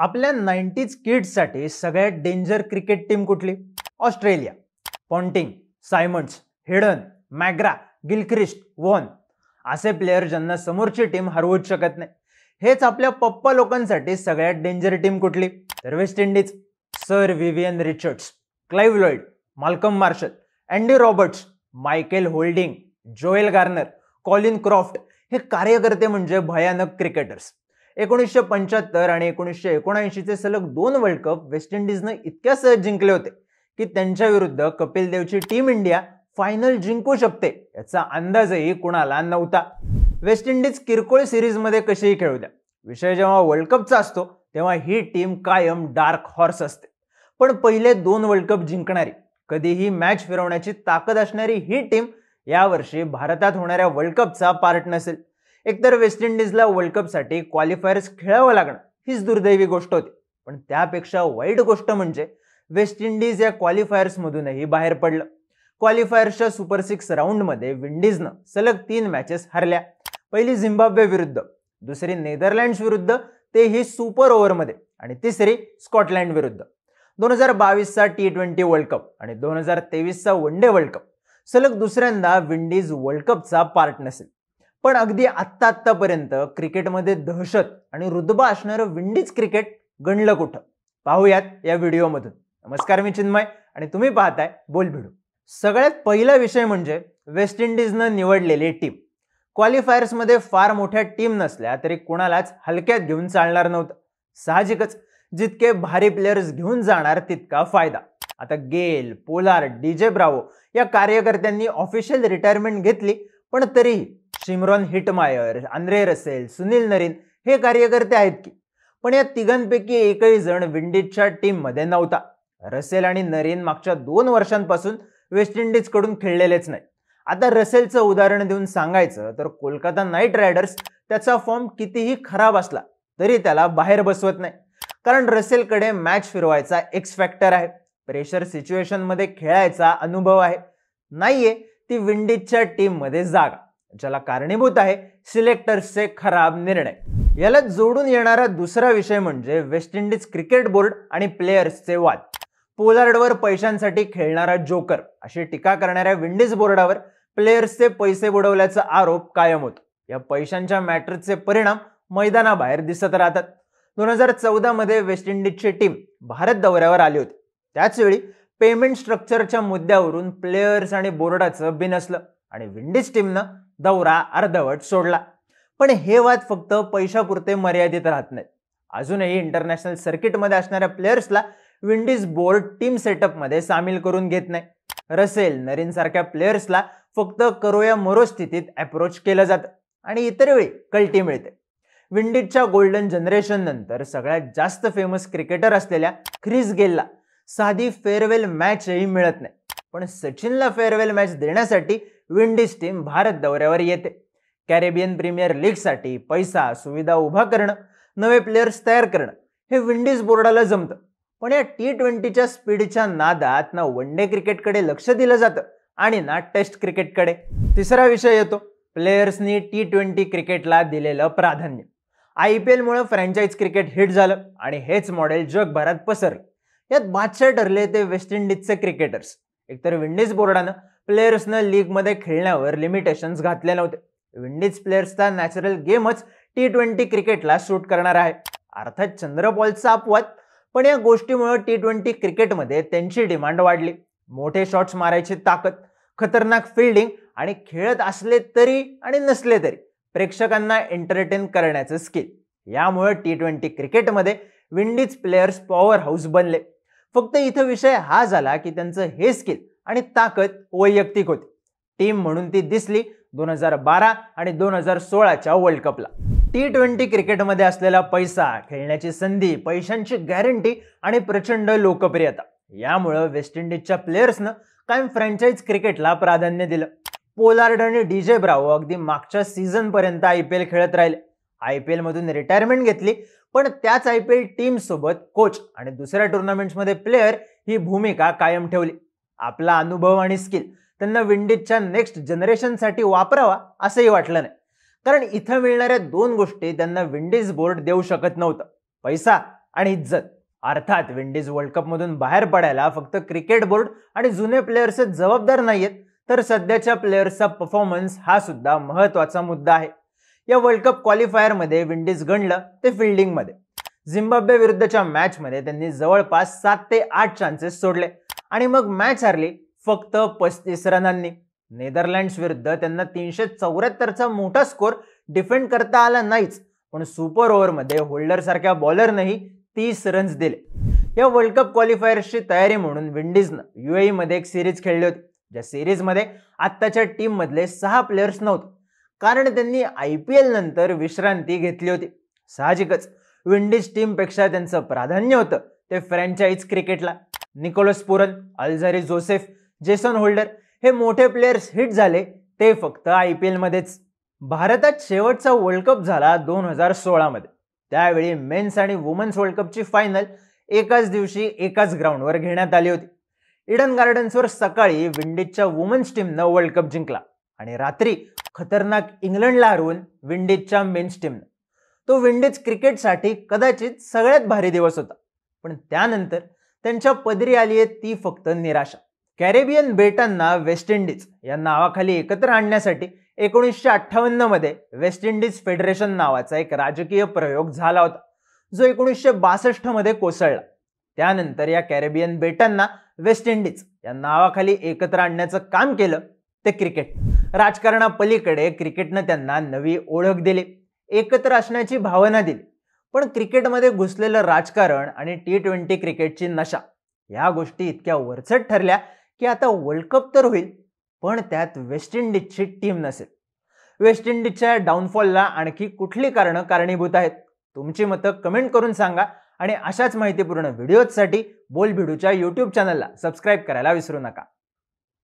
आपल्या नाईन्टीज किड्ससाठी सगळ्यात डेंजर क्रिकेट टीम कुठली Australia Ponting Symonds Hayden McGrath Gilchrist Warne असे प्लेयर ज्यांना समोरची टीम हरवूच शकत नाही हेच आपल्या पप्पा लोकांसाठी सगळ्यात डेंजर टीम कुठली तर West Indies sir Vivian Richards Clive Lloyd Malcolm Marshall Andy Roberts Michael Holding Joel Garner Colin Croft हे कार्यकर्ते म्हणजे भयानक क्रिकेटर्स एकोणीसशे पंच्याहत्तर आणि एकोणीसशे एकोणऐंशीचे सलग दोन वर्ल्ड कप वेस्ट इंडिजनं इतक्या सहज जिंकले होते की त्यांच्या विरुद्ध कपिल देवची टीम इंडिया फायनल जिंकू शकते याचा अंदाजही कुणाला नव्हता वेस्ट इंडिज किरकोळ सिरीजमध्ये कशीही खेळू द्या विषय जेव्हा वर्ल्ड कपचा असतो तेव्हा ही टीम कायम डार्क हॉर्स असते पण पहिले दोन वर्ल्ड कप जिंकणारी कधीही मॅच फिरवण्याची ताकद असणारी ही टीम यावर्षी भारतात होणाऱ्या वर्ल्ड कपचा पार्ट नसेल एकतर वेस्ट इंडिजला वर्ल्ड कपसाठी क्वालिफायर्स खेळावं लागणं हीच दुर्दैवी गोष्ट होती पण त्यापेक्षा वाईट गोष्ट म्हणजे वेस्ट इंडिज या क्वालिफायर्समधूनही बाहेर पडलं क्वालिफायर्सच्या सुपर सिक्स राऊंडमध्ये विंडीजनं सलग तीन मॅचेस हरल्या पहिली झिम्बाब्वे विरुद्ध दुसरी नेदरलँड्स विरुद्ध तेही सुपर ओव्हरमध्ये आणि तिसरी स्कॉटलँड विरुद्ध दोन हजार बावीसचा टी ट्वेंटी वर्ल्ड कप आणि दोन हजार तेवीसचा वन डे वर्ल्ड कप सलग दुसऱ्यांदा विंडीज वर्ल्ड कपचा पार्ट नसेल पण अगदी आत्ता आत्तापर्यंत क्रिकेटमध्ये दहशत आणि रुतबा असणारं विंडीज क्रिकेट गणलं कुठं पाहूयात या व्हिडिओमधून नमस्कार मी चिन्मय आणि तुम्ही पाहताय बोल भिडू सगळ्यात पहिला विषय म्हणजे वेस्ट इंडिजनं निवडलेली टीम क्वालिफायर्समध्ये फार मोठ्या टीम नसल्या तरी कुणालाच हलक्यात घेऊन चालणार नव्हतं साहजिकच जितके भारी प्लेयर्स घेऊन जाणार तितका फायदा आता गेल पोलार डीजे ब्रावो या कार्यकर्त्यांनी ऑफिशियल रिटायरमेंट घेतली पण तरीही Shimron Hetmyer Andre Russell Sunil Narine हे कार्यकर्ते आहेत की पण या तिघांपैकी एकही जण विंडीजच्या टीममध्ये नव्हता रसेल आणि नरीन मागच्या दोन वर्षांपासून वेस्ट इंडिजकडून खेळलेलेच नाही आता रसेलचं उदाहरण देऊन सांगायचं तर कोलकाता नाईट रायडर्स त्याचा फॉर्म कितीही खराब असला तरी त्याला बाहेर बसवत नाही कारण रसेलकडे मॅच फिरवायचा एक्स फॅक्टर आहे प्रेशर सिच्युएशनमध्ये खेळायचा अनुभव आहे नाहीये ती विंडीजच्या टीममध्ये जागा ज्याला कारणीभूत आहे सिलेक्टर्सचे खराब निर्णय याला जोडून येणारा दुसरा विषय म्हणजे वेस्ट इंडिज क्रिकेट बोर्ड आणि प्लेयर्सचे वाद पोलार्डवर पैशांसाठी खेळणारा जोकर अशी टीका करणाऱ्या विंडीज बोर्डावर प्लेयर्सचे पैसे बुडवल्याचा आरोप कायम होतो या पैशांच्या मॅटरचे परिणाम मैदानाबाहेर दिसत राहतात दोन हजार चौदा मध्ये वेस्ट इंडिजची टीम भारत दौऱ्यावर आली होती त्याचवेळी पेमेंट स्ट्रक्चरच्या मुद्द्यावरून प्लेयर्स आणि बोर्डाचं बिनसलं आणि विंडीज टीमनं दौरा अर्धवट सोडला पण हे वाद फक्त पैशापुरते मर्यादित राहत नाहीत अजूनही इंटरनॅशनल सर्किटमध्ये असणाऱ्या प्लेयर्सला विंडीज बोर्ड टीम सेटअपमध्ये सामील करून घेत नाही रसेल नरीन सारख्या प्लेयर्सला फक्त करोया मरो स्थितीत अप्रोच केलं जातं आणि इतर वेळी कल्टी मिळते विंडीजच्या गोल्डन जनरेशन नंतर सगळ्यात जास्त फेमस क्रिकेटर असलेल्या ख्रिस गेलला साधी फेअरवेल मॅचही मिळत नाही पण सचिनला फेअरवेल मॅच देण्यासाठी विंडीज टीम भारत दौऱ्यावर येते कॅरेबियन प्रीमियर लीगसाठी पैसा सुविधा उभा करणं नवे प्लेयर्स तयार करणं हे विंडीज बोर्डाला जमतं पण या टी ट्वेंटीच्या स्पीडच्या नादात ना वनडे क्रिकेटकडे लक्ष दिलं जातं आणि ना टेस्ट क्रिकेटकडे तिसरा विषय येतो प्लेयर्सनी टी ट्वेंटी क्रिकेटला दिलेलं प्राधान्य आय पी एलमुळे फ्रँचाईज क्रिकेट हिट झालं आणि हेच मॉडेल जगभरात पसरलं यात बादशाह ठरले ते वेस्ट इंडिजचे क्रिकेटर्स एकतर विंडीज बोर्डानं प्लेयर्सनं लीगमध्ये खेळण्यावर लिमिटेशन्स घातले नव्हते विंडीज प्लेयर्सचा नॅचरल गेमच टी ट्वेंटी क्रिकेटला शूट करणार आहे अर्थात चंद्रपॉलचा अपवाद पण या गोष्टीमुळे टी ट्वेंटी क्रिकेटमध्ये त्यांची डिमांड वाढली मोठे शॉट्स मारायची ताकद खतरनाक फिल्डिंग आणि खेळत असले तरी आणि नसले तरी प्रेक्षकांना एंटरटेन करण्याचं स्किल यामुळे टी ट्वेंटी क्रिकेटमध्ये विंडीज प्लेयर्स पॉवर हाऊस बनले फक्त इथं विषय हा झाला की त्यांचं हे स्किल आणि ताकद वैयक्तिक होती टीम म्हणून ती दिसली दोन हजार बारा आणि दोन हजार सोळाच्या वर्ल्ड कपला टी ट्वेंटी क्रिकेटमध्ये असलेला पैसा खेळण्याची संधी पैशांची गॅरंटी आणि प्रचंड लोकप्रियता यामुळं वेस्ट इंडिजच्या प्लेयर्सनं कायम फ्रँचाईज क्रिकेटला प्राधान्य दिलं पोलार्ड आणि डीजे ब्रावो अगदी मागच्या सीझनपर्यंत आय पी एल खेळत राहिले आय पी एलमधून रिटायरमेंट घेतली पण त्याच आय पी एल टीमसोबत कोच आणि दुसऱ्या टुर्नामेंट्समध्ये प्लेयर ही भूमिका कायम ठेवली आपला अनुभव आणि स्किल त्यांना विंडीजच्या नेक्स्ट जनरेशनसाठी वापरावा असंही वाटलं नाही कारण इथं मिळणाऱ्या दोन गोष्टी त्यांना विंडीज बोर्ड देऊ शकत नव्हतं पैसा आणि इज्जत अर्थात विंडीज वर्ल्ड कपमधून बाहेर पडायला फक्त क्रिकेट बोर्ड आणि जुने प्लेयर्सच जबाबदार नाहीयेत तर सध्याच्या प्लेयर्सचा परफॉर्मन्स हा सुद्धा महत्वाचा मुद्दा आहे या वर्ल्ड कप क्वालिफायरमध्ये विंडीज गणलं ते फिल्डिंगमध्ये झिम्बाब्वे विरुद्धच्या मॅच मध्ये त्यांनी जवळपास सात ते आठ चान्सेस सोडले आणि मग मॅच हरली फक्त पस्तीस रनांनी नेदरलँड्स विरुद्ध त्यांना तीनशे चौऱ्याहत्तरचा मोठा स्कोर डिफेंड करता आला नाहीच पण सुपर ओव्हरमध्ये होल्डर सारख्या बॉलरनेही तीस रन्स दिले या वर्ल्ड कप क्वालिफायर्सची तयारी म्हणून विंडीजनं ए मध्ये एक सिरीज खेळली होती ज्या सिरीजमध्ये आत्ताच्या टीम मधले सहा प्लेयर्स नव्हते कारण त्यांनी आय पी एल नंतर विश्रांती घेतली होती साहजिकच विंडीज टीमपेक्षा त्यांचं प्राधान्य होतं ते फ्रँचाईज क्रिकेटला Nicholas Pooran Alzarri Joseph Jason holder हे मोठे प्लेयर्स हिट झाले ते फक्त आय पी एलमध्येच भारतात शेवटचा वर्ल्ड कप झाला दोन हजार सोळामध्ये त्यावेळी मेन्स आणि वुमन्स वर्ल्ड कपची फायनल एकाच दिवशी एकाच ग्राउंडवर घेण्यात आली होती इडन गार्डन्सवर सकाळी विंडीजच्या वुमन्स टीमनं वर्ल्ड कप जिंकला आणि रात्री खतरनाक इंग्लंडला हरवून विंडीजच्या मेन्स टीमनं तो विंडीज क्रिकेटसाठी कदाचित सगळ्यात भारी दिवस होता पण त्यानंतर त्यांच्या पदरी आली आहे ती फक्त निराशा कॅरेबियन बेटांना वेस्ट इंडिज या नावाखाली एकत्र आणण्यासाठी एकोणीसशे अठ्ठावन्नमध्ये मध्ये वेस्ट इंडिज फेडरेशन नावाचा एक राजकीय प्रयोग झाला होता जो एकोणीसशे बासष्टमध्ये मध्ये कोसळला त्यानंतर या कॅरेबियन बेटांना वेस्ट इंडिज या नावाखाली एकत्र आणण्याचं काम केलं ते क्रिकेट राजकारणापलीकडे क्रिकेटनं त्यांना नवी ओळख दिली एकत्र असण्याची भावना दिली पण क्रिकेटमध्ये घुसलेलं राजकारण आणि टी ट्वेंटी क्रिकेटची नशा या गोष्टी इतक्या वरचट ठरल्या की आता वर्ल्ड कप तर होईल पण त्यात वेस्ट इंडिजची टीम नसेल वेस्ट इंडिजच्या डाऊनफॉलला आणखी कुठली कारणं कारणीभूत आहेत तुमची मतं कमेंट करून सांगा आणि अशाच माहितीपूर्ण व्हिडिओजसाठी भिडूच्या यूट्यूब चॅनलला सबस्क्राईब करायला विसरू नका